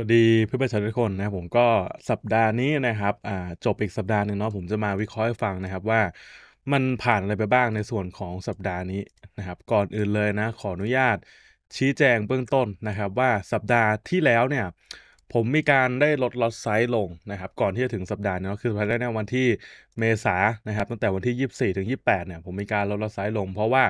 สวัสดีเพื่อนประชาชนทุกคนนะผมก็สัปดาห์นี้นะครับจบอีกสัปดาห์หนึ่งเนาะผมจะมาวิเคราะห์ให้ฟังนะครับว่ามันผ่านอะไรไปบ้างในส่วนของสัปดาห์นี้นะครับ ก่อนอื่นเลยนะ ขออนุญาตชี้แจงเบื้องต้นนะครับ ว่าสัปดาห์ที่แล้วเนี่ยผมมีการได้ลดลอตไซส์ลงนะครับก่อนที่จะถึงสัปดาห์นี้คือภายในวันที่เมษานะครับตั้งแต่วันที่ 24 ถึง 28เนี่ยผมมีการลดลอตไซส์ลง เพราะว่า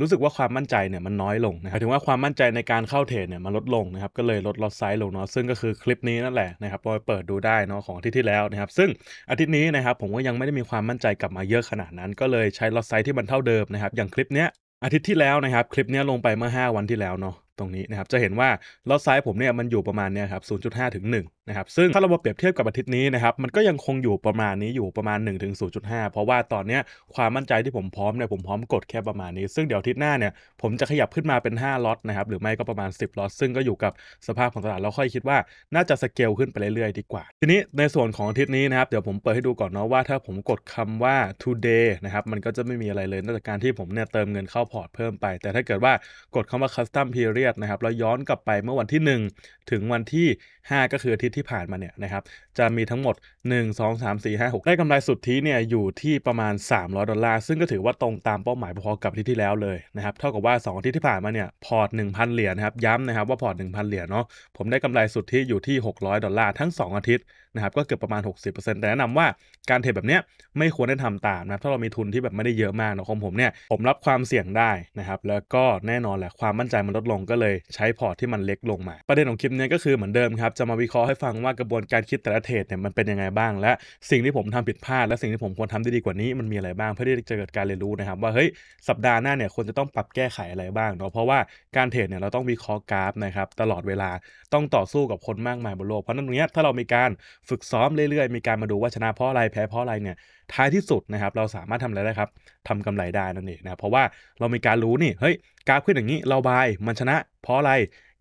รู้สึกว่าความมั่นใจเนี่ยมันน้อยลงนะครับถึงว่าความมั่นใจในการเข้าเทรดเนี่ยมันลดลงนะครับ ก็เลยลดลอตไซส์ลงเนาะซึ่งก็คือคลิปนี้นั่นแหละนะครับไปเปิดดูได้เนาะของอาทิตย์ที่แล้วนะครับซึ่งอาทิตย์นี้นะครับผมก็ยังไม่ได้มีความมั่นใจกลับมาเยอะขนาดนั้น ก็เลยใช้ลอตไซส์ที่มันเท่าเดิมนะครับอย่างคลิปเนี้ยอาทิตย์ที่แล้วนะครับคลิปนี้ลงไปเมื่อ 5 วันที่แล้วเนาะรงนี้นะครับจะเห็นว่าลอตไซส์ผมเนี่ยมันอยู่ประมาณเนี่ยครับ 0.5 ถึง 1 นะครับ ซึ่งถ้าเรามาเปรียบเทียบกับอาทิตย์นี้นะครับ มันก็ยังคงอยู่ประมาณนี้อยู่ประมาณ 1 ถึง 0.5 เพราะว่าตอนเนี้ยความมั่นใจที่ผมพร้อมเนี่ยผมพร้อมกดแค่ประมาณนี้ ซึ่งเดี๋ยวอาทิตย์หน้าเนี่ยผมจะขยับขึ้นมาเป็น 5 ล็อตนะครับ หรือไม่ก็ประมาณ 10 ล็อต ซึ่งก็อยู่กับสภาพของตลาดเราค่อยคิดว่า น่าจะสเกลขึ้นไปเรื่อยๆดีกว่า ทีนี้ในส่วนของอาทิตย์นี้นะครับเดี๋ยวผมเปิดให้ดูก่อนเนาะว่า ถ้าผมกดคำว่า today นะครับมันก็จะไม่มีอะไรเลยนอกจากการที่ผมเนี่ยเติมเงินเข้าพอร์ตเพิ่มไป แต่ถ้าเกิดว่ากดคำว่า custom period ดนะครับเราย้อนกลับไปเมื่อวันที่ 1 ถึงวันที่ 5 ก็คืออาทิตย์ที่ผ่านมาเนี่ยนะครับจะมีทั้งหมด 1 2 3 4 5 6ได้กำไรสุทธิเนี่ยอยู่ที่ประมาณ 300 ดอลลาร์ซึ่งก็ถือว่าตรงตามเป้าหมายพอกับที่ที่แล้วเลยนะครับเท่ากับว่า 2 อาทิตย์ที่ผ่านมาเนี่ยพอร์ต1,000 เหรียญนะครับย้ำนะครับว่าพอร์ต1,000 เหรียญเนาะผมได้กำไรสุทธิอยู่ที่ 600 ดอลลาร์ทั้ง 2 อาทิตย์นะครับก็เกือบประมาณ 60%แต่แนะนำว่าการเทรดแบบเนี้ยไม่ควรได้ทำตามนะครับถ้าเรามีทุนที่แบบไม่ได้เยอะมากนะของผมเนี่ยผมรับความเสี่ยงได้นะครับแล้วก็แน่นอนแหละความมั่นใจมันลดลงก็เลยใช้พอร์ตที่มันเล็กลงมา ประเด็นของคลิปนี้ก็คือเหมือนเดิมครับจะมาวิเคราะห์ให้ฟังว่ากระบวนการคิดแต่ละเททศเนี่ยมันเป็นยังไงบ้างและสิ่งที่ผมทำผิดพลาดและสิ่งที่ผมควรทาได้ดีกว่านี้มันมีอะไรบ้าง เพื่อที่จะเกิดการเรียนรู้นะครับว่าเฮ้ยสัปดาห์หน้าเนี่ยควรจะต้องปรับแก้ไขอะไรบ้างเนาะเพราะว่าการเทรดเนี่ยเราต้องวิเคราะห์กราฟนะครับตลอดเวลาต้องต่อสู้กับคนมากมายบนโลกเพราะนั้นตรงนี้ถ้าเรามีการฝึกซ้อมเรื่อยๆมีการมาดูว่าชนะเพราะอะไรแพ้เพราะอะไรเนี่ยท้ายที่สุดนะครับเราสามารถทำอะไรได้ครับทำกำไรได้นั่นเองนะเพราะว่าเรามีการรู้นี่เฮ้ยกราฟขึ้นอย่างนี้เราบายมันชนะเพราะอะไร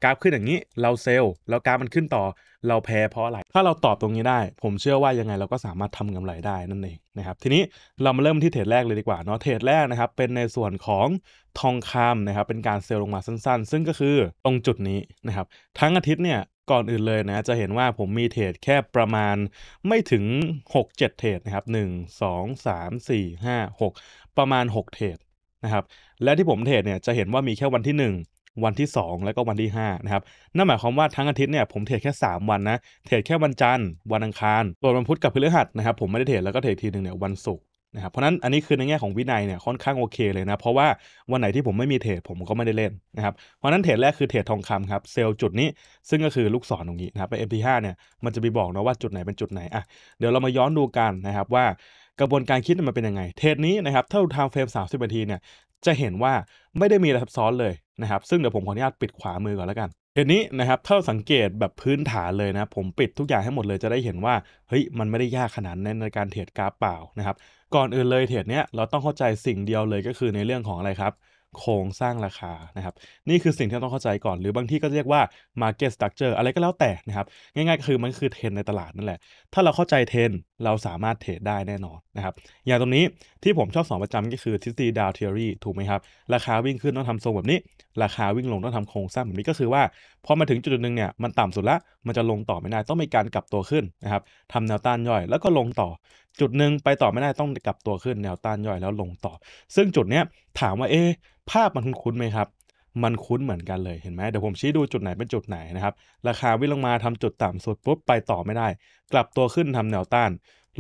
กราฟขึ้นอย่างนี้เราเซล์แล้วกราฟมันขึ้นต่อ เราแพ้เพราะอะไรถ้าเราตอบตรงนี้ได้ ผมเชื่อว่ายังไงเราก็สามารถทำกำไรได้นั่นเองนะครับทีนี้เรามาเริ่มที่เทรดแรกเลยดีกว่าเนาะเทรดแรกนะครับเป็นในส่วนของทองคำนะครับเป็นการเซลลงมาสั้น ๆ ซึ่งก็คือตรงจุดนี้นะครับทั้งอาทิตย์เนี่ยก่อนอื่นเลยนะจะเห็นว่าผมมีเทรดแค่ประมาณไม่ถึง6-7 เทรดนะครับ1 2 3 4 5 6ประมาณ 6 เทรดนะครับและที่ผมเทรดเนี่ยจะเห็นว่ามีแค่วันที่วันที่ 2 แล้วก็วันที่ 5 นะครับนั่นหมายความว่าทั้งอาทิตย์เนี่ยผมเทรดแค่ 3 วันนะ เทรดแค่วันจันทร์ วันอังคารส่วนวันพุธกับพฤหัสนะครับผมไม่ได้เทรดแล้วก็เทรดทีหนึ่งเนี่ยวันศุกร์นะครับเพราะนั้นอันนี้คือในแง่ของวินัยเนี่ยค่อนข้างโอเคเลยนะ เพราะว่าวันไหนที่ผมไม่มีเทรด ผมก็ไม่ได้เล่นนะครับเพราะนั้นเทรดแรกคือเทรดทองคำครับเซลล์จุดนี้ซึ่งก็คือลูกศรตรงนี้นะครับเป็น m t 5เนี่ยมันจะไปบอกนะว่าจุดไหนเป็นจุดไหนอ่ะเดี๋ยวเรามาย้อนดูกันนะครับว่ากระบวนการคิดมันเป็นยังไง เทรดนี้นะครับถ้าดูทางเฟรม30นาทีเนี่ยจะเห็นว่าไม่ได้มีอะไรซับซ้อนเลยนะครับ ซึ่งเดี๋ยวผมขออนุญาตปิดขวามือก่อนแล้วกันทีนี้นะครับถ้าสังเกตแบบพื้นฐานเลยนะผมปิดทุกอย่างให้หมดเลยจะได้เห็นว่าเฮ้ยมันไม่ได้ยากขนาดนั้นในการเทรดกราฟเปล่านะครับก่อนอื่นเลยเทรดเนี้ยเราต้องเข้าใจสิ่งเดียวเลยก็คือในเรื่องของอะไรครับโครงสร้างราคานะครับ นี่คือสิ่งที่ต้องเข้าใจก่อน หรือบางที่ก็เรียกว่า market structure อะไรก็แล้วแต่นะครับ ง่ายๆคือมันคือเทรนในตลาดนั่นแหละ ถ้าเราเข้าใจเทรนเราสามารถเทรดได้แน่นอนนะครับ อย่างตรงนี้ที่ผมชอบสอนประจำก็คือทฤษฎีดาวเทอรี่ถูกไหมครับ ราคาวิ่งขึ้นต้องทำทรงแบบนี้ ราคาวิ่งลงต้องทำโครงสร้างแบบนี้ก็คือว่าพอมาถึงจุดหนึ่งเนี่ยมันต่ำสุดละมันจะลงต่อไม่ได้ต้องมีการกลับตัวขึ้นนะครับทำแนวต้านย่อยแล้วก็ลงต่อจุดหนึ่งไปต่อไม่ได้ต้องกลับตัวขึ้นแนวต้านย่อยแล้วลงต่อ ซึ่งจุดเนี้ยถามว่าเอ๊ภาพมันคุ้นไหมครับ มันคุ้นเหมือนกันเลยเห็นไหมเดี๋ยวผมชี้ดูจุดไหนเป็นจุดไหนนะครับราคาวิ่งลงมาทำจุดต่ำสุด ปุ๊บ ไปต่อไม่ได้ กลับตัวขึ้นทำแนวต้าน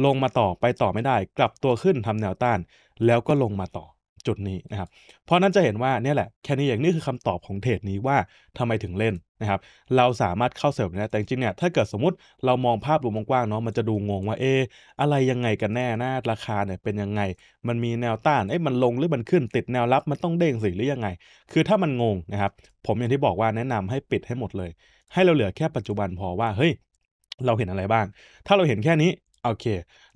ลงมาต่อไปต่อไม่ได้ กลับตัวขึ้นทำแนวต้านแล้วก็ลงมาต่อจุดนี้นะครับเพราะนั้นจะเห็นว่าเนี่ยแหละแค่นี้เองนี่คือคำตอบของเทรดนี้ว่าทำไมถึงเล่น นะครับ เราสามารถเข้าเสริมได้แต่จริงเนี่ยถ้าเกิดสมมติเรามองภาพรวมกว้างเนาะมันจะดูงงว่าเอออะไรยังไงกันแน่นะราคาเนี่ยเป็นยังไงมันมีแนวต้านเอ๊ะมันลงหรือมันขึ้น ติดแนวรับมันต้องเด้งสิหรือยังไง คือถ้ามันงงนะครับผมอย่างที่บอกว่าแนะนำให้ปิดให้หมดเลย ให้เราเหลือแค่ปัจจุบันพอว่าเฮ้ยเราเห็นอะไรบ้าง ถ้าเราเห็นแค่นี้โอเค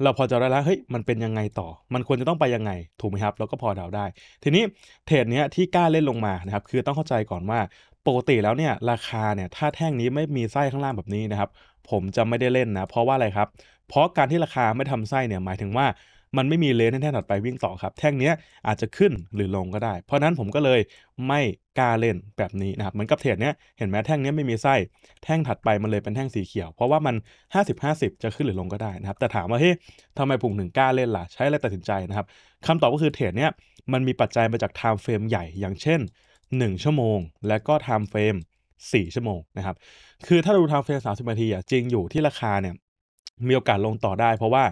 เราพอจะได้แล้ว เฮ้ย มันเป็นยังไงต่อ มันควรจะต้องไปยังไง ถูกไหมครับ เราก็พอเดาได้ ทีนี้เทรดเนี้ยที่กล้าเล่นลงมานะครับ คือต้องเข้าใจก่อนว่า ปกติแล้วเนี่ย ราคาเนี่ย ถ้าแท่งนี้ไม่มีไส้ข้างล่างแบบนี้นะครับ ผมจะไม่ได้เล่นนะ เพราะว่าอะไรครับ เพราะการที่ราคาไม่ทำไส้เนี่ย หมายถึงว่ามันไม่มีเลนให้แท่งถัดไปวิ่งต่อครับ แท่งนี้อาจจะขึ้นหรือลงก็ได้ เพราะนั้นผมก็เลยไม่กล้าเล่นแบบนี้นะครับเหมือนกับเทรดเนี้ยเห็นไหมแท่งนี้ไม่มีไส้แท่งถัดไปมันเลยเป็นแท่งสีเขียว เพราะว่ามัน 50-50 จะขึ้นหรือลงก็ได้นะครับ แต่ถามว่าเฮ้ยทำไมผมถึงกล้าเล่นล่ะใช้อะไรตัดสินใจนะครับคำตอบก็คือเทรดเนี้ยมันมีปัจจัยมาจากไทม์เฟรมใหญ่อย่างเช่น 1 ชั่วโมงและก็ไทม์เฟรม4ชั่วโมงนะครับคือถ้าดูไทม์เฟรม30นาทีอะจริงอยู่ที่ราคาเนี่ยมีโอกาสลงต่อได้ เพราะว่า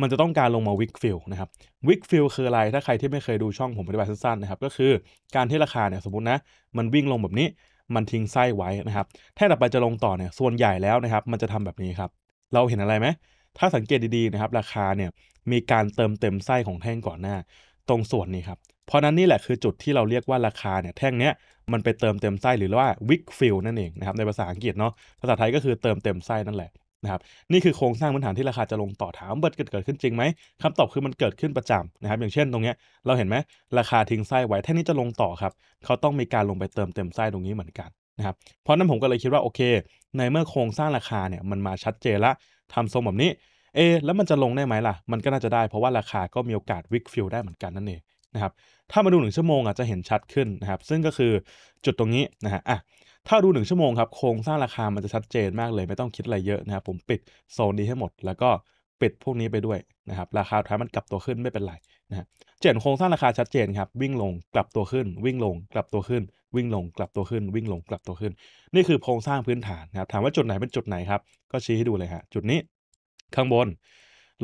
มันจะต้องการลงมาวิกฟิลนะครับวิกฟิลคืออะไรถ้าใครที่ไม่เคยดูช่องผมอธิบายสั้นๆนะครับ ก็คือการที่ราคาเนี่ยสมมตินะ มันวิ่งลงแบบนี้มันทิ้งไส้ไว้นะครับ ถ้าต่อไปจะลงต่อเนี่ยส่วนใหญ่แล้วนะครับ มันจะทำแบบนี้ครับ เราเห็นอะไรไหม ถ้าสังเกตดีๆนะครับราคาเนี่ยมีการเติมเต็มไส้ของแท่งก่อนหน้า ตรงส่วนนี้ครับ เพราะนั้นนี่แหละคือจุดที่เราเรียกว่าราคาเนี่ยแท่งเนี้ยมันไปเติมเต็มไส้หรือว่าวิกฟิลนั่นเองนะครับในภาษาอังกฤษเนาะภาษาไทยก็คือเติมเต็มไส้นั่นแหละนะครับนี่คือโครงสร้างพื้นฐานที่ราคาจะลงต่อถามว่าเกิดเกิดขึ้นจริงไหมคำตอบคือมันเกิดขึ้นประจำนะครับอย่างเช่นตรงเนี้ยเราเห็นไหมราคาทิ้งไส้ไว้แท่นี้จะลงต่อครับเขาต้องมีการลงไปเติมเต็มไส้ตรงนี้เหมือนกันนะครับเพราะนั้นผมก็เลยคิดว่าโอเค ในเมื่อโครงสร้างราคาเนี่ยมันมาชัดเจนละทำทรงแบบนี้เอแล้วมันจะลงได้ไหมล่ะมันก็น่าจะได้ เพราะว่าราคาก็มีโอกาสวิกฟิลได้เหมือนกันนั่นเองนะครับถ้ามาดูหนึ่งชั่วโมงอาจจะเห็นชัดขึ้นนะครับซึ่งก็คือจุดตรงนี้นะฮะอ่ะถ้าดู1ชั่วโมง ครับโครงสร้างราคา มันจะชัดเจนมากเลย ไม่ต้องคิดอะไรเยอะนะครับผมปิดโซนนี้ให้หมด แล้วก็ปิดพวกนี้ไปด้วยนะครับราคาท้ายมันกลับตัวขึ้นไม่เป็นไรนะฮะเจนโครงสร้างราคาชัดเจนครับ วิ่งลงกลับตัวขึ้น วิ่งลงกลับตัวขึ้น วิ่งลงกลับตัวขึ้น วิ่งลงกลับตัวขึ้นนี่คือโครงสร้างพื้นฐานนะครับถามว่าจุดไหนเป็นจุดไหนครับ ก็ชี้ให้ดูเลยฮะจุดนี้ข้างบน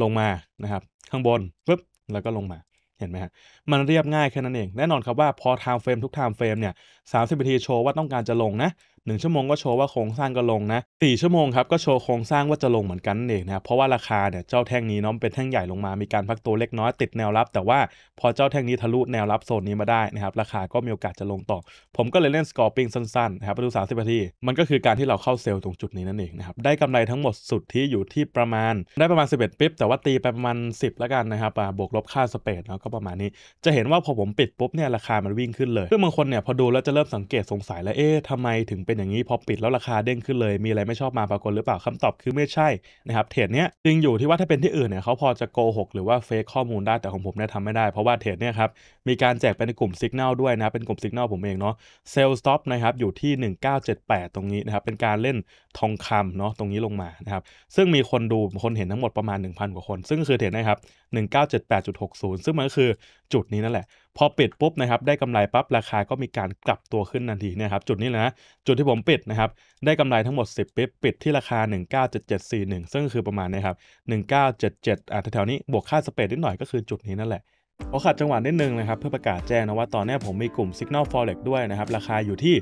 ลงมานะครับ ข้างบนปึ๊บแล้วก็ลงมาเห็นไหมฮะมันเรียบง่ายแค่นั้นเอง แน่นอนครับว่าพอไทม์เฟรมทุกไทม์เฟรมเนี่ยสามสิบนาทีโชว์ว่าต้องการจะลงนะ1 ชั่วโมงก็โชว์ว่าโครงสร้างก็ลงนะ 4 ชั่วโมงครับก็โชว์โครงสร้างว่าจะลงเหมือนกันเองนะเพราะว่าราคาเนี่ยเจ้าแท่งนี้น้องเป็นแท่งใหญ่ลงมามีการพักตัวเล็กน้อยติดแนวรับ แต่ว่าพอเจ้าแท่งนี้ทะลุแนวรับโซนนี้มาได้นะครับราคาก็มีโอกาสจะลงต่อ ผมก็เลยเล่นสกอร์ปิ้งสั้นๆนะครับไปดู30นาทีมันก็คือการที่เราเข้าเซลล์ตรงจุดนี้นั่นเองนะครับได้กำไรทั้งหมดสุดที่อยู่ที่ประมาณ ได้ประมาณ 11ปิ๊บแต่ว่าตีไปประมาณ 10แล้วกันนะครับบวกลบค่าสเปดแล้วก็ประมาณนี้ จะเห็นว่าพอผมปิดปุ๊บเนี่ยราคามันวิ่งขึ้นเลยพื่อบางคนเนี่ยพอดูแล้วจะเริ่มสังเกตสงสัยแล้วเอ๊ะทำไมถึงเป็นเป็นอย่างนี้พอปิดแล้วราคาเด้งขึ้นเลยมีอะไรไม่ชอบมาปรากฏหรือเปล่าคำตอบคือไม่ใช่นะครับเทรดเนี้ยจริงอยู่ที่ว่าถ้าเป็นที่อื่นเนี่ยเขาพอจะโกหกหรือว่าเฟกข้อมูลได้แต่ของผมเนี่ยทำไม่ได้เพราะว่าเทรดเนี่ยครับ มีการแจกเป็นกลุ่มสัญญาณด้วยนะ เป็นกลุ่มสัญญาณผมเองเนาะเซลล์สต็อปนะครับอยู่ที่ 1978 ตรงนี้นะครับ เป็นการเล่นทองคำเนาะตรงนี้ลงมานะครับซึ่งมีคนดูคนเห็นทั้งหมดประมาณ1,000กว่าคนซึ่งคือเทรดนะครับ1978.60ซึ่งมันก็คือจุดนี้นั่นแหละ พอปิดปุ๊บนะครับได้กำไรปั๊บราคาก็มีการกลับตัวขึ้นทันทีนะครับจุดนี้นะ จุดที่ผมปิดนะครับได้กำไรทั้งหมด 10ปิบปิดที่ราคา 197741 ซึ่งคือประมาณนี้ครับ1977 อ่าแถวๆนี้บวกค่าสเปรดนิดหน่อยก็คือจุดนี้นั่นแหละขอขัดจังหวะนิดนึงนะครับ เพื่อประกาศแจ้งนะว่าตอนนี้ผมมีกลุ่ม Signal Forex ด้วยนะครับราคาอยู่ที่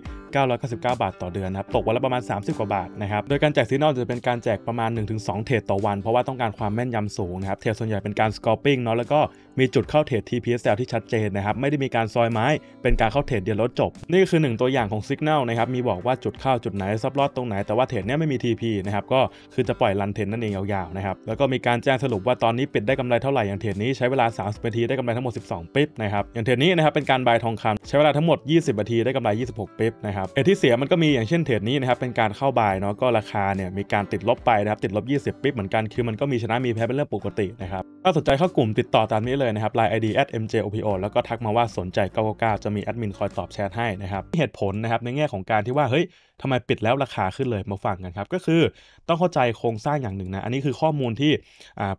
999บาท ต่อเดือนนะครับตกวันละประมาณ 30กว่าบาทนะครับโดยการแจก Signal จะเป็นการแจกประมาณ1-2เทรดต่อวัน เพราะว่าต้องการความแม่นยำสูงนะครับเทรดส่วนใหญ่เป็นการ scalping เนาะแล้วก็มีจุดเข้าเทรด TPSL ที่ชัดเจนนะครับไม่ได้มีการซอยไม้เป็นการเข้าเทรดเดียวลดจบ นี่คือ1ตัวอย่างของ Signal นะครับมีบอกว่าจุดเข้าจุดไหนซับลอดตรงไหนแต่ว่าเทรดเนี้ยไม่มี TP นะครับก็คือจะปล่อยรันเทรดนั่นเองยาวๆนะครับแล้วก็มีการแจ้งสรุปว่าตอนนี้ปิดได้กำไรเท่าไหร่อย่างเทรดนี้ใช้เวลา 30นาทีได้กำไรทั้งหมด12ปิ๊บนะครับอย่างเทรดนี้นะครับเป็นการบายทองคำใช้เวลาทั้งหมด 20นาทีได้กำไร26ปิ๊บนะครับเอที่เสียมันก็มีอย่างเช่นเทรดนี้นะครับเป็นการเข้าบายเนาะก็ราคาเนี่ยมีการติดลบไปนะครับติดลบ 20ปิ๊บเหมือนกันคือมันก็มีชนะมีแพ้เป็นเรื่องปกตินะครับถ้าสนใจเข้ากลุ่มติดต่อตามนี้เลยนะครับ Line ID at mjopo แล้วก็ทักมาว่าสนใจ999จะมีแอดมินคอยตอบแชทให้นะครับเหตุผลนะครับ ในแง่ของการที่ว่าเฮ้ยทำไมปิดแล้วราคาขึ้นเลยมาฟังกันครับ ก็คือต้องเข้าใจโครงสร้างอย่างหนึ่งนะ อันนี้คือข้อมูลที่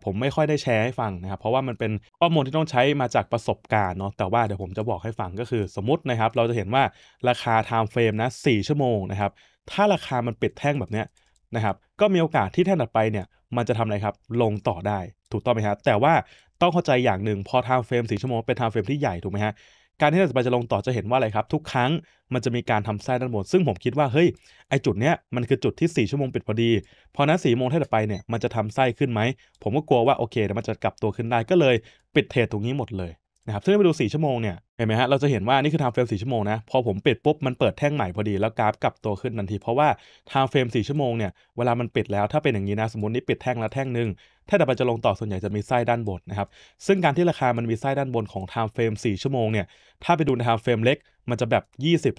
ผมไม่ค่อยได้แชร์ให้ฟังนะครับ เพราะว่ามันเป็นข้อมูลที่ต้องใช้มาจากประสบการณ์เนาะแต่ว่าเดี๋ยวผมจะบอกให้ฟังก็คือ สมมตินะครับเราจะเห็นว่าราคา time frame นะ4ชั่วโมงนะครับถ้าราคามันปิดแท่งแบบเนี้ยนะครับ ก็มีโอกาสที่แท่นถัดไปเนี่ย มันจะทำอะไรครับ ลงต่อได้ ถูกต้องไหมฮะแต่ว่าต้องเข้าใจอย่างหนึ่งพอไทม์เฟรมสีชั่วโมง เป็นไทม์เฟรมที่ใหญ่ ถูกไหมฮะการที่แท่นถัดไปจะลงต่อจะเห็นว่าอะไรครับ ทุกครั้งมันจะมีการทำไส้ด้านบนซึ่งผมคิดว่า เฮ้ย ไอจุดเนี้ย มันคือจุดที่ 4 ชั่วโมงปิดพอดี พอาะนั้นสี่โมงแท่นถัดไปเนี่ย มันจะทำไส้ขึ้นไหมผมก็กลัวว่า โอเคเดี๋ยวมันจะกลับตัวขึ้นได้ ก็เลยปิดเทรดตรงนี้หมดเลยนะครับซึ่งไปดู 4 ชั่วโมง เนี่ย เห็นไหมฮะเราจะเห็นว่า นี่คือ time frame 4 ชั่วโมงนะ พอผมปิดปุ๊บ มันเปิดแท่งใหม่พอดี แล้วกราฟกลับตัวขึ้นทันที เพราะว่า time frame 4 ชั่วโมง เนี่ย เวลามันปิดแล้ว ถ้าเป็นอย่างนี้นะ สมมตินี่ปิดแท่งละแท่งหนึ่งถ้าดับลจะลงต่อ ส่วนใหญ่จะมีไส้ด้านบนนะครับ ซึ่งการที่ราคามันมีไส้ด้านบนของ time frame 4ชั่วโมง เนี่ย ถ้าไปดู time frame เล็กมันจะแบบ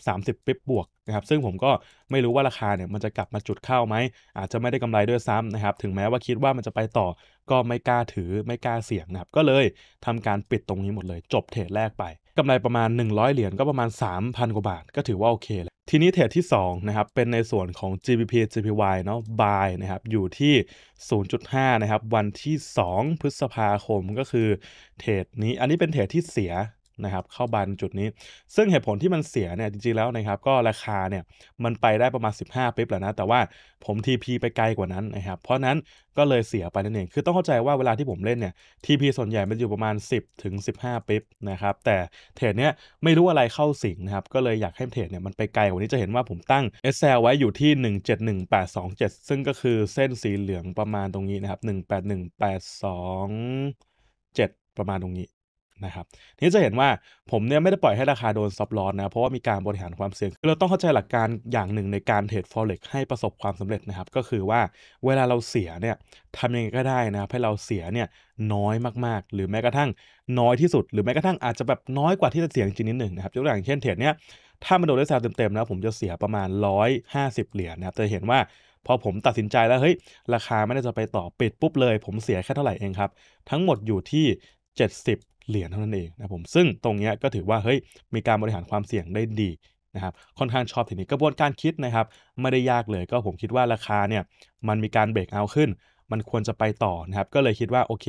20-30 ปิบบวกนะครับซึ่งผมก็ไม่รู้ว่าราคาเนี่ยมันจะกลับมาจุดเข้าไหม อาจจะไม่ได้กำไรด้วยซ้ำนะครับถึงแม้ว่าคิดว่ามันจะไปต่อก็ไม่กล้าถือไม่กล้าเสี่ยงนะครับก็เลยทำการปิดตรงนี้หมดเลย จบเทรดแรกไปกำไรประมาณ 100 เหรียญก็ประมาณ 3,000 กว่าบาท ก็ถือว่าโอเคแล้วทีนี้เทรดที่2นะครับเป็นในส่วนของ GBP GPY เนาะ buy นะครับอยู่ที่ 0.5นะครับวันที่ 2 พฤษภาคมก็คือเทรดนี้ อันนี้เป็นเทรดที่เสียนะครับเข้าบานจุดนี้ซึ่งเหตุผลที่มันเสียเนี่ยจริงๆแล้วนะครับก็ราคาเนี่ยมันไปได้ประมาณ 15 ปิ๊บแลลวนะแต่ว่าผม TP ไปไกลกว่านั้นนะครับเพราะนั้นก็เลยเสียไปนั่นเองคือต้องเข้าใจว่าเวลาที่ผมเล่นเนี่ย TP ส่วนใหญ่มันอยู่ประมาณ 10 ถึง 15 ปิ๊บนะครับแต่เทรดเนี่ยไม่รู้อะไรเข้าสิงนะครับก็เลยอยากให้เทรดเนี่ยมันไปไกลกว่านี้จะเห็นว่าผมตั้ง SL ไว้อยู่ที่ 171827ซึ่งก็คือเส้นสีเหลืองประมาณตรงนี้นะครับ181827 ประมาณตรงนี้นะครับนี่จะเห็นว่าผมเนี่ยไม่ได้ปล่อยให้ราคาโดนซับลอสนะเพราะว่ามีการบริหารความเสี่ยงเราต้องเข้าใจหลักการอย่างหนึ่งในการเทรดฟอเร็กให้ประสบความสำเร็จนะครับก็คือว่าเวลาเราเสียเนี่ยทำยังไงก็ได้นะครับให้เราเสียเนี่ยน้อยมากๆ หรือแม้กระทั่งน้อยที่สุดหรือแม้กระทั่งอาจจะแบบน้อยกว่าที่จะเสียงจริงนิดหนึ่งนะครับยกตัวอย่างเช่นเทรดเนี่ยถ้ามันโดนได้แซวเต็มๆนะผมจะเสียประมาณ 150 เหรียญนะครับจะเห็นว่าพอผมตัดสินใจแล้วเฮ้ยราคาไม่ได้จะไปต่อปิดปุ๊บเลย ผมเสียแค่เท่าไหร่เองครับทั้งหมดอยู่ที่ 70เหรียญเท่านั้นเองนะผมซึ่งตรงนี้ก็ถือว่าเฮ้ยมีการบริหารความเสี่ยงได้ดีนะครับค่อนข้างชอบเทคนิคกระบวนการคิดนะครับไม่ได้ยากเลย ก็ผมคิดว่าราคาเนี่ยมันมีการเบรกเอาขึ้น มันควรจะไปต่อนะครับก็เลยคิดว่าโอเค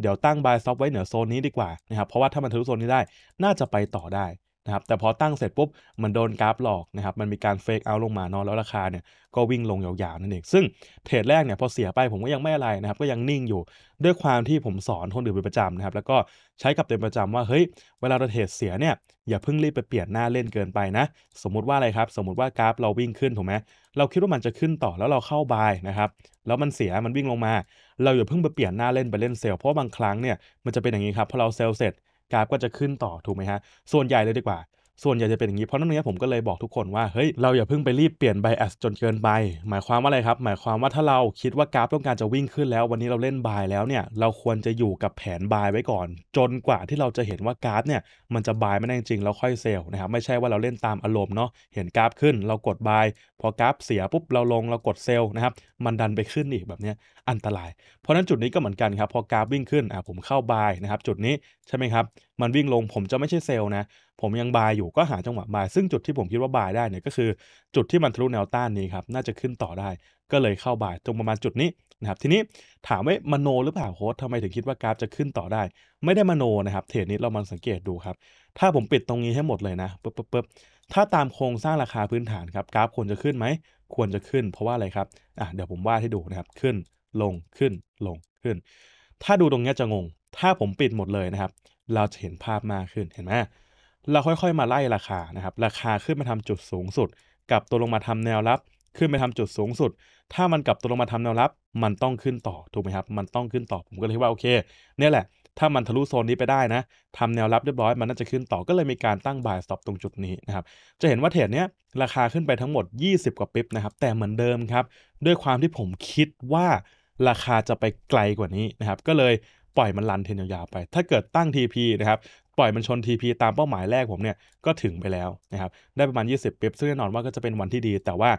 เดี๋ยวตั้งบายซ็อกไว้เหนือโซนนี้ดีกว่านะครับเพราะว่าถ้ามันทะลุโซนนี้ได้น่าจะไปต่อได้ครับแต่พอตั้งเสร็จปุ๊บ มันโดนกราฟหลอกนะครับมันมีการเฟกเอาลงมาเนาะแล้วราคาเนี่ยก็วิ่งลงยาวๆนั่นเองซึ่งเทรดแรกเนี่ยพอเสียไป ผมก็ยังไม่อะไรนะครับก็ยังนิ่งอยู่ด้วยความที่ผมสอนคนอื่นเป็นประจำนะครับแล้วก็ใช้กับตัวเประจำว่า เฮ้ย เวลาเราเทรดเสียเนี่ยอย่าเพิ่งรีบไปเปลี่ยนหน้าเล่นเกินไปนะ สมมุติว่าอะไรครับ สมมุติว่ากราฟเราวิ่งขึ้นถูกไหมเราคิดว่ามันจะขึ้นต่อแล้วเราเข้าบายนะครับแล้วมันเสียมันวิ่งลงมา เราอย่าเพิ่งไปเปลี่ยนหน้าเล่นไปเล่นเซลล์เพราะบางครั้งเนี่ยมันจะเป็นอย่างนี้ครับพอเราเซลล์เสร็จกราฟก็จะขึ้นต่อถูกไหมฮะ ส่วนใหญ่เลยดีกว่าส่วนใหญ่จะเป็นอย่างนี้เพราะนั่นเองผมก็เลยบอกทุกคนว่าเฮ้ยเราอย่าเพิ่งไปรีบเปลี่ยนไบแอสจนเกินไปหมายความว่าอะไรครับ หมายความว่าถ้าเราคิดว่ากราฟต้องการจะวิ่งขึ้นแล้ว วันนี้เราเล่นบายแล้วเนี่ย เราควรจะอยู่กับแผนบายไว้ก่อน จนกว่าที่เราจะเห็นว่ากราฟเนี่ยมันจะบายไม่แน่จริงเราค่อยเซลล์นะครับไม่ใช่ว่าเราเล่นตามอารมณ์เนาะเห็นกราฟขึ้น เรากดบายพอกราฟเสียปุ๊บเราลงเรากดเซลล์นะครับ มันดันไปขึ้นอีกแบบนี้อันตราย เพราะนั้นจุดนี้ก็เหมือนกันครับ พอกราฟวิ่งขึ้นอ่ะผมเข้าบายนะครับ จุดนี้ใช่ไหมครับ มันวิ่งลงผมจะไม่ใช่เซลล์นะผมยังบายอยู่ก็หาจังหวะบาย ซึ่งจุดที่ผมคิดว่าบายได้เนี่ยก็คือจุดที่มันทะลุแนวต้านนี้ครับ น่าจะขึ้นต่อได้ ก็เลยเข้าบายตรงประมาณจุดนี้นะครับ ทีนี้ถามว่ามโนหรือเปล่าโค้ดทำไมถึงคิดว่ากราฟจะขึ้นต่อได้ ไม่ได้มโนนะครับเทรดนี้เรามาสังเกตดูครับ ถ้าผมปิดตรงนี้ให้หมดเลยนะปึ๊บปึ๊บปึ๊บถ้าตามโครงสร้างราคาพื้นฐานครับกราฟควรจะขึ้นไหมควรจะขึ้น เพราะว่าอะไรครับอ่ะเดี๋ยวผมวาดให้ดูนะครับขึ้น ลงขึ้นลงขึ้น ถ้าดูตรงนี้จะงง ถ้าผมปิดหมดเลยนะครับ เราจะเห็นภาพมากขึ้นเห็นไหมเราค่อย ๆมาไล่ราคา นะครับ ราคาขึ้นมาทำจุดสูงสุด กับตัวลงมาทำแนวรับ ขึ้นไปทำจุดสูงสุด ถ้ามัน กลับตัวลงมาทำแนวรับ มันต้องขึ้นต่อ ถูกไหมครับ มันต้องขึ้นต่อ ผมก็เลยว่าโอเค เนี่ยแหละ ถ้ามันทะลุโซนนี้ไปได้นะ ทำแนวรับเรียบร้อย มันน่าจะขึ้นต่อก็เลยมีการตั้งบ่ายสต็อปตรงจุดนี้นะครับ จะเห็นว่าเทรดเนี้ยราคาขึ้นไปทั้งหมด 20 กว่าปิ๊บนะครับ แต่เหมือนเดิมครับ ด้วยความที่ผมคิดว่าราคาจะไปไกลกว่านี้นะครับ ก็เลยปล่อยมันลันเทนยาวๆไป ถ้าเกิดตั้ง TP นะครับปล่อยมันชน TP ตามเป้าหมายแรกผมเนี่ย ก็ถึงไปแล้วนะครับ ได้ประมาณ 20ปิบซึ่งแน่นอนว่าก็จะเป็นวันที่ดี แต่ว่า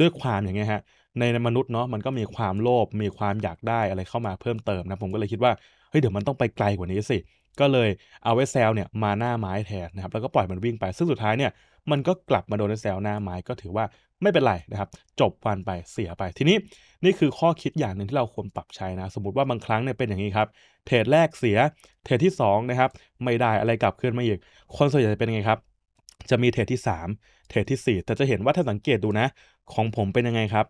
ด้วยความอย่างเงี้ยฮะ ในมนุษย์เนาะมันก็มีความโลภมีความอยากได้อะไรเข้ามาเพิ่มเติมนะ ผมก็เลยคิดว่า เฮ้ยเดี๋ยวมันต้องไปไกลกว่านี้สิ ก็เลยเอาไว้แซลเนี่ย มาหน้าไม้แทนนะครับแล้วก็ปล่อยมันวิ่งไปซึ่งสุดท้ายเนี่ยมันก็กลับมาโดนไแซลหน้าไม้ก็ถือว่าไม่เป็นไรนะครับจบวันไปเสียไปทีนี้นี่คือข้อคิดอย่างหนึ่งที่เราควรปรับใช้นะสมมติว่าบางครั้งเนี่ยเป็นอย่างนี้ครับเทรดแรกเสียเทรดที่2นะครับไม่ได้อะไรกลับขึ้นมาอีกคนส่วนใหญ่จะเป็นยังไงครับจะมีเทรดที่ 3 เทรดที่4แต่จะเห็นว่าถ้าสังเกตดูนะของผมเป็นยังไงครับ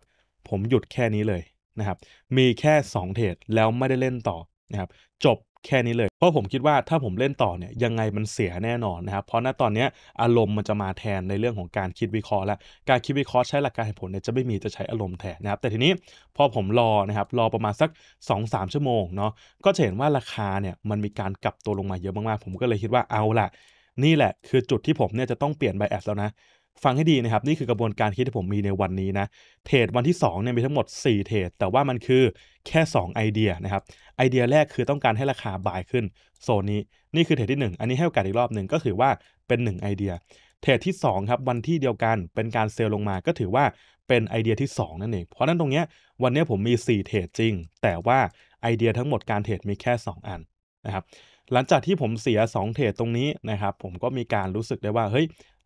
ผมหยุดแค่นี้เลยนะครับมีแค่ 2เทรดแล้วไม่ได้เล่นต่อนะครับจบแค่นี้เลย เพราะผมคิดว่าถ้าผมเล่นต่อเนี่ยยังไงมันเสียแน่นอนนะครับ เพราะณตอนนี้อารมณ์มันจะมาแทนในเรื่องของการคิดวิเคราะห์และการคิดวิเคราะห์ใช้หลักการเหตุผลเนี่ยจะไม่มีจะใช้อารมณ์แทนนะครับ แต่ทีนี้พอผมรอนะครับรอประมาณสัก2-3ชั่วโมงเนาะ ก็จะเห็นว่าราคาเนี่ยมันมีการกลับตัวลงมาเยอะมากๆผมก็เลยคิดว่าเอาล่ะนี่แหละคือจุดที่ผมเนี่ยจะต้องเปลี่ยนไบแอสแล้วนะฟังให้ดีนะครับ นี่คือกระบวนการคิดที่ผมมีในวันนี้นะเทรดวันที่2เนี่ยมีทั้งหมด 4 เทรดแต่ว่ามันคือแค่2ไอเดียนะครับไอเดียแรกคือต้องการให้ราคาบ่ายขึ้นโซนนี้ นี่คือเทรดที่ 1 อันนี้ให้โอกาสอีกรอบหนึ่งก็ถือว่าเป็น1ไอเดียเทรดที่2ครับวันที่เดียวกันเป็นการเซลล์ลงมาก็ถือว่าเป็นไอเดียที่2นั่นเองเพราะนั้นตรงเนี้ยวันนี้ผมมี 4 เทรดจริง แต่ว่าไอเดียทั้งหมดการเทรดมีแค่ 2 อันนะครับหลังจากที่ผมเสีย 2 เทรดตรงนี้นะครับผมก็มีการรู้สึกได้ว่าเฮ้ย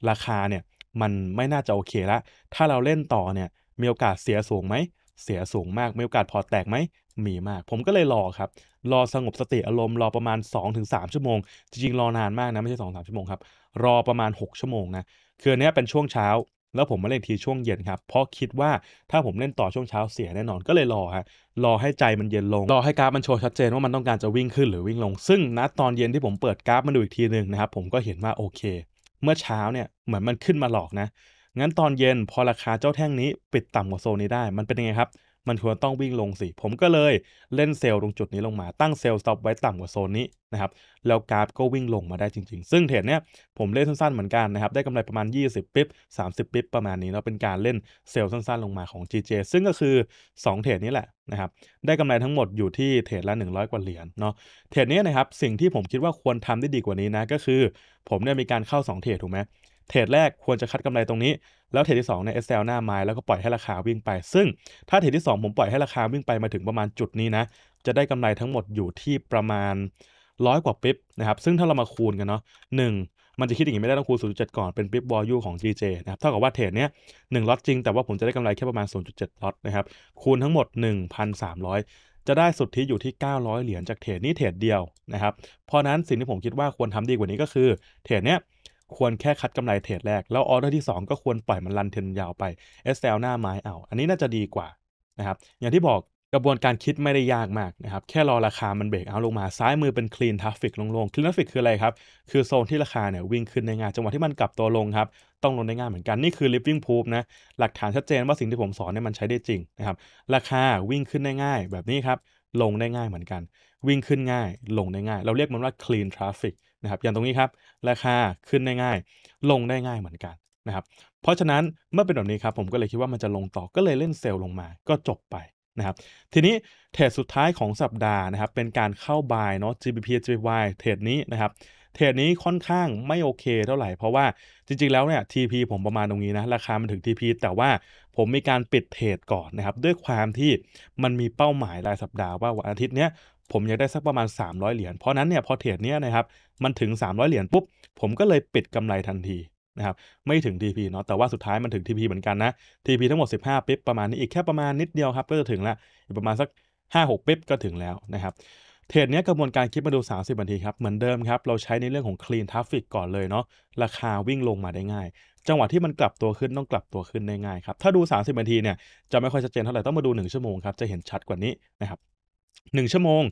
ราคาเนี่ยมันไม่น่าจะโอเคละถ้าเราเล่นต่อเนี่ย มีโอกาสเสียสูงไหม เสียสูงมาก มีโอกาสพอแตกไหม มีมาก ผมก็เลยรอครับ รอสงบสติอารมณ์รอประมาณ 2-3 ชั่วโมง จริงๆรอนานมากนะไม่ใช่2อชั่วโมงครับ รอประมาณ 6 ชั่วโมงนะคือนนี้เป็นช่วงเช้า แล้วผมมาเล่นทีช่วงเย็นครับ เพราะคิดว่าถ้าผมเล่นต่อช่วงเช้าเสียแน่นอนก็เลยรอฮะรอให้ใจมันเย็นลง รอให้กราฟมันโชว์ชัดเจนว่ามันต้องการจะวิ่งขึ้นหรือวิ่งลง ซึ่งณตอนเย็นที่ผมเปิดกราฟมาดูอีกทีหนึ่งนะครับ ผมก็เห็นว่าโอเคเมื่อเช้าเนี่ย เหมือนมันขึ้นมาหลอกนะ งั้นตอนเย็นพอราคาเจ้าแท่งนี้ปิดต่ำกว่าโซนนี้ได้มันเป็นยังไงครับมันควรต้องวิ่งลงสิ ผมก็เลยเล่นเซลล์ตรงจุดนี้ลงมา ตั้งเซลล์สต็อปไว้ต่ำกว่าโซนนี้นะครับ แล้วกราฟก็วิ่งลงมาได้จริงๆ ซึ่งเทรดเนี้ยผมเล่นสั้นๆ เหมือนกันนะครับ ได้กำไรประมาณ 20ปิ๊บ30ปิ๊บประมาณนี้แล้วเป็นการเล่นเซลล์สั้นๆ ลงมาของ GJ ซึ่งก็คือ 2เทรดนี้แหละนะครับ ได้กำไรทั้งหมดอยู่ที่เทรดละ 100 กว่าเหรียญ เนาะ เทรดนี้นะครับ สิ่งที่ผมคิดว่าควรทำได้ดีกว่านี้นะ ก็คือผมเนี่ยมีการเข้า 2เทรดถูกไหมเทรดแรกควรจะคัดกำไรตรงนี้ แล้วเทรดที่2เนี่ยเอสหน้าไม้แล้วก็ปล่อยให้ราคาวิ่งไป ซึ่งถ้าเทรดที่ 2 ผมปล่อยให้ราคาวิ่งไปมาถึงประมาณจุดนี้นะจะได้กำไรทั้งหมดอยู่ที่ประมาณร้อยกว่าปิ๊บนะครับซึ่งถ้าเรามาคูณกันเนาะหนึ่งมันจะคิดอย่างนี้ไม่ได้ต้องคูณ 0.7 ก่อนเป็นปิ๊บวอลยูของ GJ นะครับเท่ากับว่าเทรดเนี้ยหนึ่งล็อตจริงแต่ว่าผมจะได้กำไรแค่ประมาณ0.7ล็อตนะครับคูณทั้งหมด 1,300จะได้สุดที่อยู่ที่900เหรียญจากเทรดนี้เทรดเดียวนะครับเพราะนั้นสิ่งที่ผมคิดว่าควรทำดีกว่านี้ก็คือเทรดเนี้ยควรแค่คัดกำไรเทรดแรก แล้วออเดอร์ที่ 2 ก็ควรปล่อยมันรันเทนยาวไป SL หน้าไม้เอา อันนี้น่าจะดีกว่านะครับ อย่างที่บอกกระบวนการคิดไม่ได้ยากมากนะครับ แค่รอราคามันเบรกเอาลงมา ซ้ายมือเป็นคลีนทราฟฟิกลงๆคลีนทราฟฟิกคืออะไรครับ คือโซนที่ราคาเนี่ยวิ่งขึ้นในงานจังหวะที่มันกลับตัวลงครับ ต้องลงในงานเหมือนกัน นี่คือลิฟวิ่งพูฟนะ หลักฐานชัดเจนว่าสิ่งที่ผมสอนเนี่ยมันใช้ได้จริงนะครับ ราคาวิ่งขึ้นได้ง่าย แบบนี้ครับ ลงได้ง่ายเหมือนกัน วิ่งขึ้นง่าย ลงได้ง่าย เราเรียกมันว่าคลีนทราฟ f f นะครับอย่างตรงนี้ครับ ราคาขึ้นได้ง่าย ลงได้ง่ายเหมือนกันนะครับ เพราะฉะนั้นเมื่อเป็นแบบนี้ครับ ผมก็เลยคิดว่ามันจะลงต่อก็เลยเล่นเซลล์ลงมาก็จบไปนะครับทีนี้เทรดสุดท้ายของสัปดาห์นะครับเป็นการเข้าบายเนาะ GBP GBY เทรดนี้นะครับ เทรดนี้ค่อนข้างไม่โอเคเท่าไหร่ เพราะว่าจริงๆแล้วเนี่ย TP ผมประมาณตรงนี้นะ ราคามันถึง TP แต่ว่าผมมีการปิดเทรดก่อนนะครับด้วยความที่มันมีเป้าหมายรายสัปดาห์ว่าวันอาทิตย์เนี้ยผมอยากได้สักประมาณ 300เหรียญ เพราะนั้นเนี่ยพอเทรดเนี้ยนะครับ มันถึง300เหรียญปุ๊บ ผมก็เลยปิดกำไรทันทีนะครับไม่ถึง TP เนาะแต่ว่าสุดท้ายมันถึง TP เหมือนกันนะ TP ทั้งหมด15ปิ๊บประมาณนี้อีกแค่ประมาณนิดเดียวครับก็จะถึงละอีกประมาณสัก 5-6ปิ๊บก็ถึงแล้วนะครับ เทรดเนี้ยกระบวนการคิดมาดู 30นาทีครับ เหมือนเดิมครับ เราใช้ในเรื่องของ clean traffic ก่อนเลยเนาะราคาวิ่งลงมาได้ง่าย จังหวะที่มันกลับตัวขึ้นต้องกลับตัวขึ้นได้ง่ายครับ ถ้าดู 30นาทีเนี่ยจะไม่ค่อยชัดเจนเท่าไหร่ต้องมาดู1ชั่วโมงครับจะเห็นชัดกว่านี้นะครับ1ชั่วโมง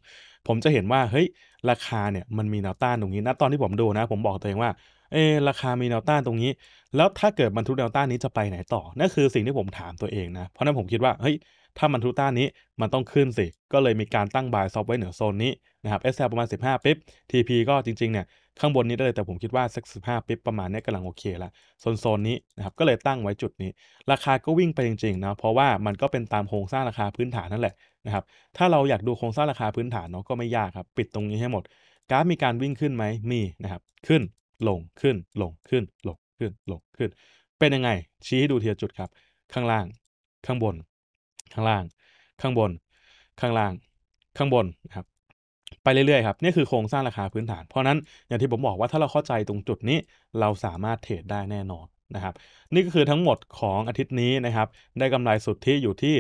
ผมจะเห็นว่าเฮ้ยราคาเนี่ยมันมีแนวต้านตรงนี้นะตอนที่ผมดูนะผมบอกตัวเองว่าเออราคามีแนวต้านตรงนี้ แล้วถ้าเกิดบรรทุกแนวต้านนี้จะไปไหนต่อนั่นคือสิ่งที่ผมถามตัวเองนะเพราะนั้นผมคิดว่าเฮ้ยถ้าบรรทุต้านนี้มันต้องขึ้นสิ ก็เลยมีการตั้งบายซอฟไว้เหนือโซนนี้นะครับ SL ประมาณ15ปิ๊บ TP ก็จริงๆเนี่ยข้างบนนี้ได้เลยแต่ผมคิดว่าสัก้าปิ๊บประมาณนี้กำลังโอเคละโซนโซนนี้นะครับก็เลยตั้งไว้จุดนี้ ราคาก็วิ่งไปจริงๆนะเพราะว่ามันก็เป็นตามโครงสร้างราคาพื้นฐานนั่นแหละนะครับ ถ้าเราอยากดูโครงสร้างราคาพื้นฐานเนาะก็ไม่ยากครับ ปิดตรงนี้ให้หมด กราฟมีการวิ่งขึ้นไหมมีนะครับขึ้น ลงขึ้น ลง ขึ้น ลง ขึ้น ลง ขึ้น เป็นยังไง ชี้ให้ดูเทียบจุดครับ ข้างล่าง ข้างบน ข้างล่าง ข้างบน ข้างล่าง ข้างบนนะครับ ไปเรื่อยๆครับ นี่คือโครงสร้างราคาพื้นฐาน เพราะนั้นอย่างที่ผมบอกว่าถ้าเราเข้าใจตรงจุดนี้ เราสามารถเทรดได้แน่นอนนะครับนี่ก็คือทั้งหมดของอาทิตย์นี้นะครับ ได้กำไรสุทธิอยู่ที่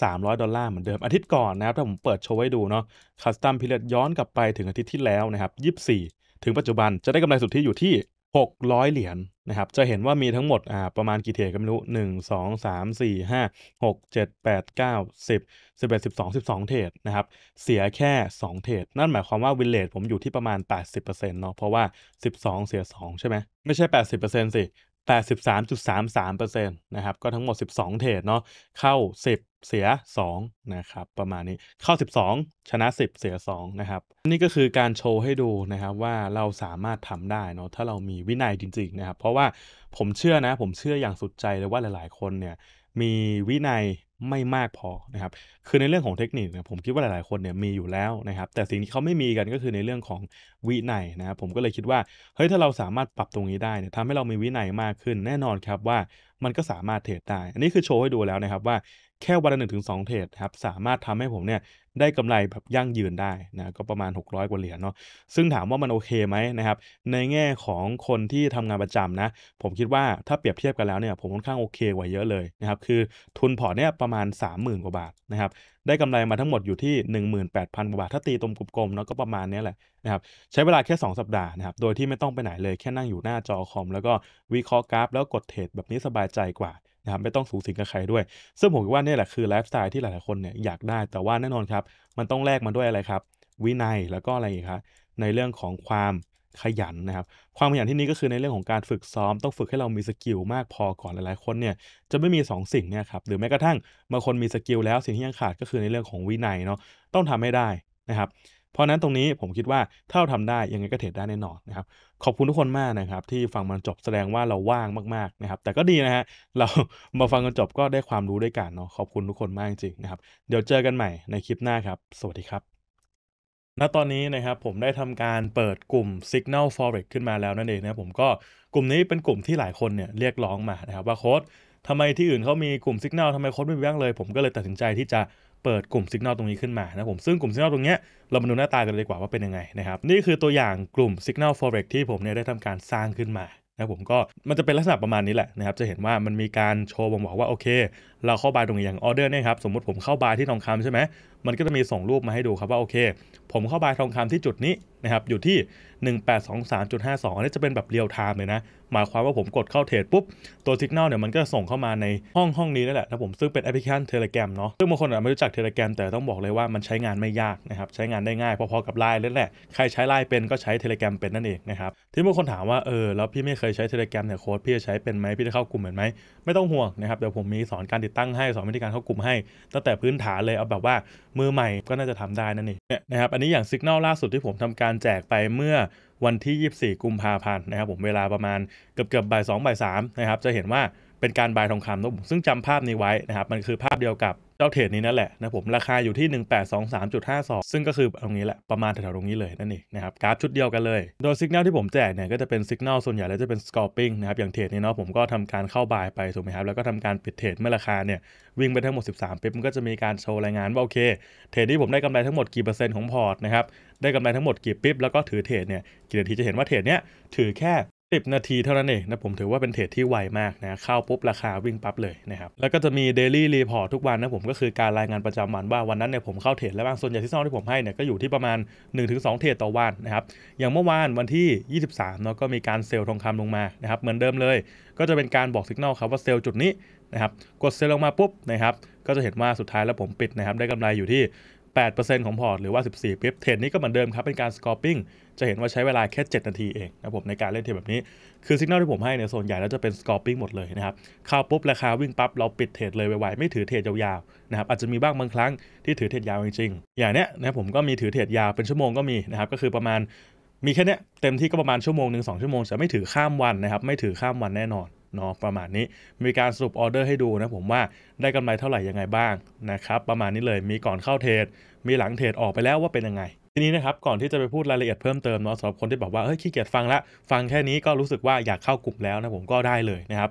300 ดอลลาร์เหมือนเดิมอาทิตย์ก่อนนะครับถ้าผมเปิดโชว์ให้ดูเนาะคัสตัมพิเลตย้อนกลับไปถึงอาทิตย์ที่แล้วนะครับ 24 ถึงปัจจุบันจะได้กำไรสุทธิอยู่ที่ 600 เหรียญนะครับ จะเห็นว่ามีทั้งหมดอ่าประมาณกี่เทก็ไม่รู้1 2 3 4 5 6 7 8 9 10 11 12 12 เทรดนะครับเสียแค่ 2 เทรดนั่นหมายความว่าวินเลทผมอยู่ที่ประมาณ 80%เนาะเพราะว่า 12 เสีย2ใช่ไหมไม่ใช่80%สิ83.33%นะครับ ก็ทั้งหมด 12 เทรดเนาะเข้า 10 เสีย 2 นะครับประมาณนี้เข้า 12 ชนะ 10 เสีย 2 นะครับ นี่ก็คือการโชว์ให้ดูนะครับว่าเราสามารถทำได้เนาะถ้าเรามีวินัยจริงๆนะครับ เพราะว่าผมเชื่อนะผมเชื่ออย่างสุดใจเลยว่าหลายๆ คนเนี่ยมีวินัยไม่มากพอนะครับ คือในเรื่องของเทคนิคนะผมคิดว่าหลายๆ คนเนี่ยมีอยู่แล้วนะครับ แต่สิ่งที่เขาไม่มีกันก็คือในเรื่องของวินัยนะครับ ผมก็เลยคิดว่า เฮ้ยถ้าเราสามารถปรับตรงนี้ได้เนี่ยทำให้เรามีวินัยมากขึ้น แน่นอนครับว่ามันก็สามารถเทรดได้ อันนี้คือโชว์ให้ดูแล้วนะครับ ว่าแค่วันละหนึ่งถึงสองเทรดครับสามารถทำให้ผมเนี่ยได้กำไรแบบยั่งยืนได้นะก็ประมาณ 600 กว่าเหรียญเนาะซึ่งถามว่ามันโอเคไหมนะครับในแง่ของคนที่ทำงานประจำนะผมคิดว่าถ้าเปรียบเทียบกันแล้วเนี่ยผมค่อนข้างโอเคกว่าเยอะเลยนะครับคือทุนพอร์ตเนี่ยประมาณ 30,000 กว่าบาทนะครับได้กำไรมาทั้งหมดอยู่ที่ 18,000กว่าบาท ถ้าตีตรงกลมๆเนาะก็ประมาณนี้แหละนะครับใช้เวลาแค่ 2 สัปดาห์นะครับโดยที่ไม่ต้องไปไหนเลยแค่นั่งอยู่หน้าจอคอมแล้วก็วิเคราะห์กราฟ แล้วกดเทรดแบบนี้สบายใจกว่านะครับไม่ต้องสูงสิงกับใครด้วย ซึ่งผมว่านี่แหละคือไลฟ์สไตล์ที่หลาย ๆ คนเนี่ยอยากได้ แต่ว่าแน่นอนครับ มันต้องแลกมาด้วยอะไรครับ วินัยแล้วก็อะไรอีกครับในเรื่องของความขยันนะครับ ความขยันที่นี้ก็คือในเรื่องของการฝึกซ้อม ต้องฝึกให้เรามีสกิลมาก พอก่อน หลาย ๆ คนเนี่ยจะไม่มี2สสิ่งเนี่ยครับ หรือแม้กระทั่งบางคนมีสกิลแล้วสิ่งที่ยังขาดก็คือในเรื่องของวินัยเนาะ ต้องทำให้ได้นะครับเพราะนั้นตรงนี้ผมคิดว่าถ้าเราทำได้ยังไงก็เทรดได้แน่นอนนะครับขอบคุณทุกคนมากนะครับ ที่ฟังมันจบแสดงว่าเราว่างมากๆนะครับแต่ก็ดีนะฮะเรามาฟังกันจบก็ได้ความรู้ด้วยกันเนาะขอบคุณทุกคนมากจริงๆนะครับเดี๋ยวเจอกันใหม่ในคลิปหน้าครับ สวัสดีครับ ณตอนนี้นะครับผมได้ทำการเปิดกลุ่ม Signal Forex ขึ้นมาแล้วนั่นเองนะผมก็กลุ่มนี้เป็นกลุ่มที่หลายคนเนี่ยเรียกร้องมานะครับว่าโค้ดทำไมที่อื่นเขามีกลุ่ม Signal ทำไมโค้ดไม่มีบ้างเลย ผมก็เลยตัดสินใจที่จะเปิดกลุ่มสัญญาณตรงนี้ขึ้นมานะผมซึ่งกลุ่มสัญญาณตรงเนี้ยเรามาดูหน้าตากันเลยดีกว่าว่าเป็นยังไงนะครับนี่คือตัวอย่างกลุ่มสัญญาณ f เร็กที่ผมเนี่ยได้ทำการสร้างขึ้นมานะผมก็มันจะเป็นลักษณะประมาณนี้แหละนะครับจะเห็นว่ามันมีการโชว์บ่งบอกว่าโอเค เราเข้าบายตรงอย่างออเดอร์เนี่ยครับสมมติผมเข้าบายที่ทองคำใช่ไหมมันก็จะมีส่งรูปมาให้ดูครับว่าโอเคผมเข้าบายทองคำที่จุดนี้นะครับอยู่ที่ 1823.52อันนี้จะเป็นแบบเรียลไทม์เลยนะหมายความว่าผมกดเข้าเทรดปุ๊บตัวสัญญาณเนี่ยมันก็ส่งเข้ามาในห้องห้องนี้นั่นแหละนะผมซึ่งเป็นแอปพลิเคชันเทเลแกรมเนาะซึ่งบางคนอาจไม่รู้จักเทเลแกรมแต่ต้องบอกเลยว่ามันใช้งานไม่ยากนะครับใช้งานได้ง่ายพอๆกับไลน์นั่นแหละใครใช้ไลน์เป็นก็ใช้เทเลแกรมเป็นนั่นเองนะครับที่บางคนถามว่า เออแล้ว พี่ไม่เคยใช้เทเลแกรมเนี่ยโค้ด พี่จะใช้เป็นไหมพี่จะเข้ากลุ่มเหมือนไหม ไม่ต้องห่วงนะครับเดี๋ยวผมมีสอนการติดตั้งให้สอนวิธีการเข้ากลุ่มให้ตั้งแต่พื้นฐานเลยเอาแบบว่ามือใหม่ก็น่าจะทำได้นั่นเองนะครับอันนี้อย่างสัญญาณล่าสุดที่ผมทำการแจกไปเมื่อวันที่ 24 กุมภาพันธ์นะครับผมเวลาประมาณเกือบเกือบบ่ายสองบ่ายสามนะครับ จะเห็นว่าเป็นการบายทองคำนะผมซึ่งจำภาพนี้ไว้นะครับมันคือภาพเดียวกับเจ้าเทรดนี้นั่นแหละนะผม ราคาอยู่ที่ 1823.52 ซึ่งก็คือตรงนี้แหละ ประมาณแถวๆตรงนี้เลยนั่นเองนะครับ กราฟชุดเดียวกันเลยโดยสัญญาณที่ผมแจกเนี่ยก็จะเป็นสัญญาณส่วนใหญ่แล้วจะเป็นสกอปปิ้งนะครับ อย่างเทรดนี้เนาะผมก็ทำการเข้าบายไปถูกไหมครับ แล้วก็ทำการปิดเทรดเมื่อราคาเนี่ย วิ่งไปทั้งหมด 13ปิ๊บมันก็จะมีการโชว์รายงานว่าโอเค เทรดที่ผมได้กำไรทั้งหมดกี่เปอร์เซ็นต์ของพอร์ตนะครับได้กำไรทั้งหมดกี่ปิ๊บแล้วก็ถือเทรดเนี่ยกี่นาทีจะเห็นว่าเทรดเนี้ยถือแค่10 นาทีเท่านั้นเองนะผมถือว่าเป็นเทรดที่ไวมากนะเข้าปุ๊บราคาวิ่งปั๊บเลยนะครับแล้วก็จะมี daily report ทุกวันนะผมก็คือการรายงานประจำวันว่าวันนั้นเนี่ยผมเข้าเทรดแล้วบ้างส่วนใหญ่ที่ซ่อนที่ผมให้เนี่ยก็อยู่ที่ประมาณ 1-2 เทรดต่อวันนะครับอย่างเมื่อวานวันที่ 23เนาะก็มีการเซลล์ทองคำลงมานะครับเหมือนเดิมเลย ก็จะเป็นการบอกสัญญาณครับว่าเซลล์จุดนี้นะครับกดเซลล์ลงมาปุ๊บนะครับก็จะเห็นว่าสุดท้ายแล้วผมปิดนะครับได้กำไรอยู่ที่8%ของพอร์ต หรือว่า 14ปิ๊บเทรดนี้ก็เหมือนเดิมครับ เป็นการสกอร์ปิ้งจะเห็นว่าใช้เวลาแค่ 7 นาทีเองนะผมในการเล่นเทรดแบบนี้คือสัญญาณที่ผมให้เนี่ยส่วนใหญ่แล้วจะเป็นสกอร์ปิ้งหมดเลยนะครับเข้าปุ๊บราคาวิ่งปั๊บเราปิดเทรดเลยไวๆไม่ถือเทรดยาวๆนะครับอาจจะมีบ้างบางครั้งที่ถือเทรดยาวจริงๆอย่างเนี้ยนะผมก็มีถือเทรดยาวเป็นชั่วโมงก็มีนะครับก็คือประมาณมีแค่เนี้ยเต็มที่ก็ประมาณชั่วโมงหนึ่งสองชั่วโมงจะไม่ถือข้ามวันนะครับไม่ถือข้ามวันแน่นอนเนาะประมาณนี้มีการสรุปออเดอร์ให้ดูนะผมว่าได้กำไรเท่าไหร่ยังไงบ้างนะครับประมาณนี้เลยมีก่อนเข้าเทรดมีหลังเทรดออกไปแล้วว่าเป็นยังไง ทีนี้นะครับก่อนที่จะไปพูดรายละเอียดเพิ่มเติมเนาะสำหรับคนที่บอกว่าเฮ้ยขี้เกียจฟังละฟังแค่นี้ก็รู้สึกว่าอยากเข้ากลุ่มแล้วนะผมก็ได้เลยนะครับ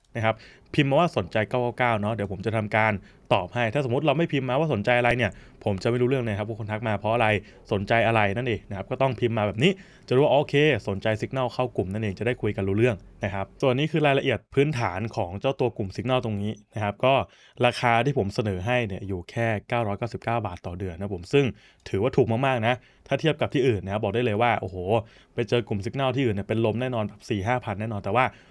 นะครับพิมพ์มาว่าสนใจ 999 เนาะเดี๋ยวผมจะทำการตอบให้ ถ้าสมมติเราไม่พิมพ์มาว่าสนใจอะไรเนี่ย ผมจะไม่รู้เรื่องนะครับว่าคนทักมาเพราะอะไร สนใจอะไรนั่นเองนะครับ ก็ต้องพิมพ์มาแบบนี้ จะรู้ว่าโอเค สนใจสัญญาณเข้ากลุ่มนั่นเอง จะได้คุยกันรู้เรื่องนะครับ ส่วนนี้คือรายละเอียดพื้นฐานของเจ้าตัวกลุ่มสัญญาณตรงนี้นะครับ ก็ราคาที่ผมเสนอให้เนี่ยอยู่แค่ 999 บาทต่อเดือนนะผม ซึ่งถือว่าถูกมากๆนะ ถ้าเทียบกับที่อื่นนะครับบอกได้เลยว่า โอ้โห ไปเจอกลุ่มสัญญาณที่อื่นเนี่ยเป็นลมแน่นอนแบบ้าพันแน่นอนแต่ว่า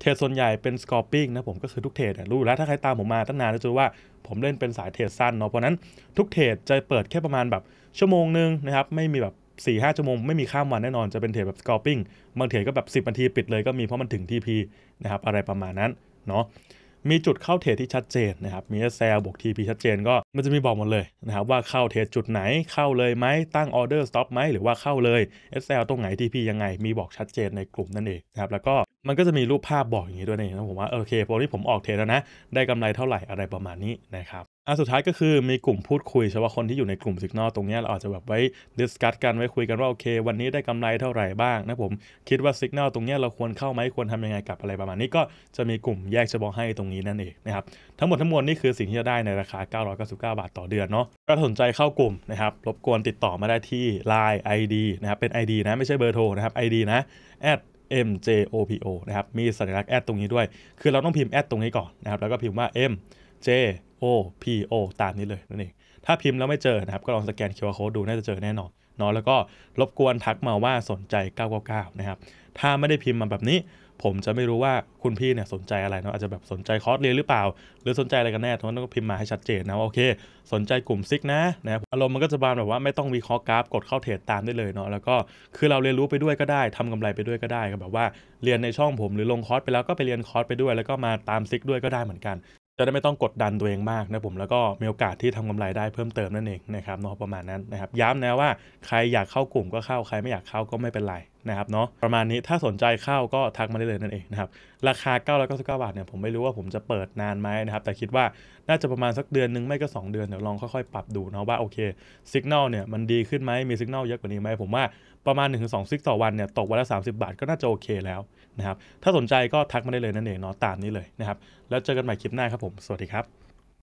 เทรดส่วนใหญ่เป็นสกอร์ปิ้งนะผมก็คือทุกเทรดรู้แล้ว ถ้าใครตามผมมาตั้งนาน จะรู้ว่าผมเล่นเป็นสายเทรดสั้นเนาะเพราะนั้นทุกเทรดจะเปิดแค่ประมาณแบบชั่วโมงนึงนะครับ ไม่มีแบบ4ี่ห้าชั่วโมงไม่มีข้ามวันแน่นอน จะเป็นเทรดแบบสกอร์ปิ้งบางเทรดก็แบบ 10นาทีปิดเลยก็มีเพราะมันถึง TP นะครับ อะไรประมาณนั้นเนาะมีจุดเข้าเทรดที่ชัดเจนนะครับมี SL บวก TP ชัดเจนก็มันจะมีบอกหมดเลยนะครับว่าเข้าเทรดจุดไหนเข้าเลยไหมตั้งออเดอร์สต็อปไหมหรือว่าเข้าเลย SL ตรงไหน TP ยังไง มีบอกชัดเจนในกลุ่มนั่นเองนะครับแล้วก็มันก็จะมีรูปภาพบอกอย่างนี้ด้วยนะผมว่าโอเคพอที่ผมออกเทรดแล้วนะ ได้กำไรเท่าไหร่อะไรประมาณนี้ นะครับอันสุดท้ายก็คือ มีกลุ่มพูดคุยเฉพาะคนที่อยู่ในกลุ่มสิกนอตรงนี้เราอาจจะแบบไว้ดิสคัตกันไว้คุยกันว่าโอเควันนี้ได้กำไรเท่าไหร่บ้างนะผมคิดว่าสิกนอตรงนี้เราควรเข้าไหมควรทำยังไงกับอะไรประมาณนี้ ก็จะมีกลุ่มแยกเฉพาะให้ตรงนี้นั่นเองนะครับทั้งหมดทั้งมวลนี่คือสิ่งที่จะได้ในราคา999บาทต่อเดือนเนาะถ้าสนใจเข้ากลุ่มนะครับรบกวนติดต่อมาได้ที่ Line ID นะครับเป็น ID นะไม่ใช่เบอร์โทรนะครับ ID นะ at MJOPO นะครับ มีสัญลักษณ์แอดตรงนี้ด้วย คือเราต้องพิมพ์แอดตรงนี้ก่อนนะครับ แล้วก็พิมพ์ว่า MJOPO ตามนี้เลยนั่นเอง ถ้าพิมพ์แล้วไม่เจอนะครับ ก็ลองสแกน QR code ดู น่าจะเจอแน่นอนเนาะแล้วก็รบกวนทักมาว่าสนใจ999 นะครับ ถ้าไม่ได้พิมพ์มาแบบนี้ ผมจะไม่รู้ว่าคุณพี่เนี่ยสนใจอะไรเนาะอาจจะแบบสนใจคอร์สเรียนหรือเปล่า หรือสนใจอะไรกันแน่ทุกคนต้องพิมพ์มาให้ชัดเจนนะว่าโอเค สนใจกลุ่มซิกนะนะ อารมณ์มันก็จะบานแบบว่าไม่ต้องวิเคราะห์กราฟ กดเข้าเทรดตามได้เลยเนาะแล้วก็คือเราเรียนรู้ไปด้วยก็ได้ ทำกำไรไปด้วยก็ได้ก็แบบว่า เรียนในช่องผมหรือลงคอร์สไปแล้วก็ไปเรียนคอร์สไปด้วย แล้วก็มาตามซิกด้วยก็ได้เหมือนกันจะได้ไม่ต้องกดดันตัวเองมากนะผมแล้วก็มีโอกาสที่ทำกำไรได้เพิ่มเติมนั่นเองนะครับเนาะประมาณนั้นนะครับย้ำนะว่าใครอยากเข้ากลุ่มก็เข้าใครไม่อยากเข้าก็ไม่เป็นไรนะครับเนาะประมาณนี้ถ้าสนใจเข้าก็ทักมาได้เลยนั่นเองนะครับราคา 999 บาทเนี่ยผมไม่รู้ว่าผมจะเปิดนานไหมนะครับแต่คิดว่าน่าจะประมาณสักเดือนนึงไม่ก็2เดือนเดี๋ยวลองค่อยๆ ปรับดูนะว่าโอเคสัญญาณเนี่ยมันดีขึ้นไหมมีสัญญาณเยอะกว่านี้ไหมผมว่า ประมาณ1-2ซิกต่อวันเนี่ยตกวันละ30 บาทก็น่าจะโอเคแล้วนะครับ ถ้าสนใจก็ทักมาได้เลยนั่นเองเนาะตามนี้เลยนะครับ แล้วเจอกันใหม่คลิปหน้าครับผม สวัสดีครับ